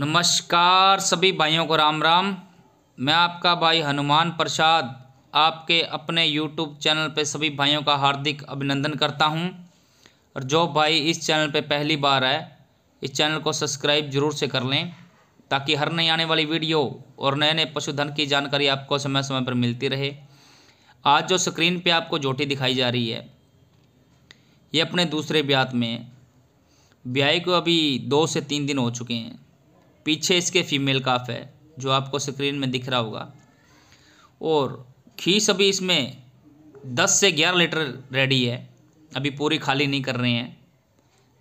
नमस्कार सभी भाइयों को राम राम मैं आपका भाई हनुमान प्रसाद आपके अपने यूट्यूब चैनल पर सभी भाइयों का हार्दिक अभिनंदन करता हूं और जो भाई इस चैनल पर पहली बार है इस चैनल को सब्सक्राइब जरूर से कर लें ताकि हर नई आने वाली वीडियो और नए नए पशुधन की जानकारी आपको समय समय पर मिलती रहे आज जो स्क्रीन पे आपको जोटी दिखाई जा रही है ये अपने दूसरे ब्यात में ब्याह को अभी दो से तीन दिन हो चुके हैं पीछे इसके फीमेल काफ है जो आपको स्क्रीन में दिख रहा होगा और खीस अभी इसमें 10 से 11 लीटर रेडी है अभी पूरी खाली नहीं कर रहे हैं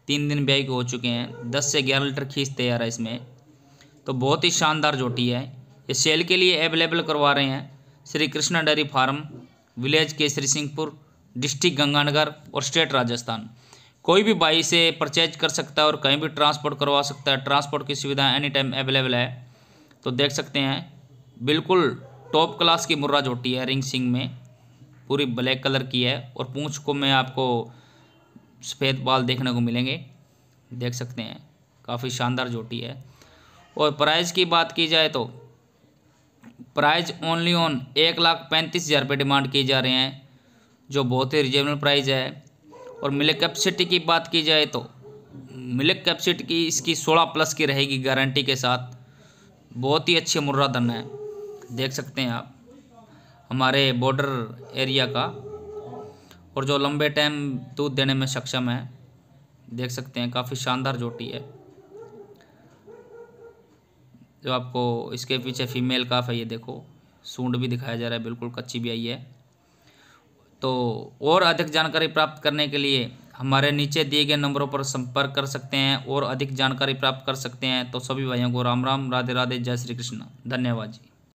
तीन दिन ब्याई के हो चुके हैं 10 से 11 लीटर खीस तैयार है इसमें तो बहुत ही शानदार जोटी है ये सेल के लिए अवेलेबल करवा रहे हैं Shri Krishna dairy farm village Kesrisinghpur district Ganganagar और स्टेट राजस्थान कोई भी बाई से परचेज कर सकता है और कहीं भी ट्रांसपोर्ट करवा सकता है ट्रांसपोर्ट की सुविधा एनी टाइम अवेलेबल है तो देख सकते हैं बिल्कुल टॉप क्लास की मुर्रा जोटी है रिंग सिंग में पूरी ब्लैक कलर की है और पूंछ को में आपको सफ़ेद बाल देखने को मिलेंगे देख सकते हैं काफ़ी शानदार जोटी है और प्राइज़ की बात की जाए तो प्राइज़ ओनली ऑन एक लाख पैंतीस हज़ार रुपये डिमांड किए जा रहे हैं जो बहुत ही रिजनेबल प्राइज़ है और मिले कैपेसिटी की बात की जाए तो मिल्क कैपेसिटी की इसकी सोलह प्लस की रहेगी गारंटी के साथ बहुत ही अच्छे मुर्रा धन है देख सकते हैं आप हमारे बॉर्डर एरिया का और जो लंबे टाइम दूध देने में सक्षम है देख सकते हैं काफ़ी शानदार जोटी है जो आपको इसके पीछे फीमेल काफ है ये देखो सूंड भी दिखाया जा रहा है बिल्कुल कच्ची भी आई है तो और अधिक जानकारी प्राप्त करने के लिए हमारे नीचे दिए गए नंबरों पर संपर्क कर सकते हैं और अधिक जानकारी प्राप्त कर सकते हैं तो सभी भाइयों को राम राम राधे राधे जय श्री कृष्ण धन्यवाद जी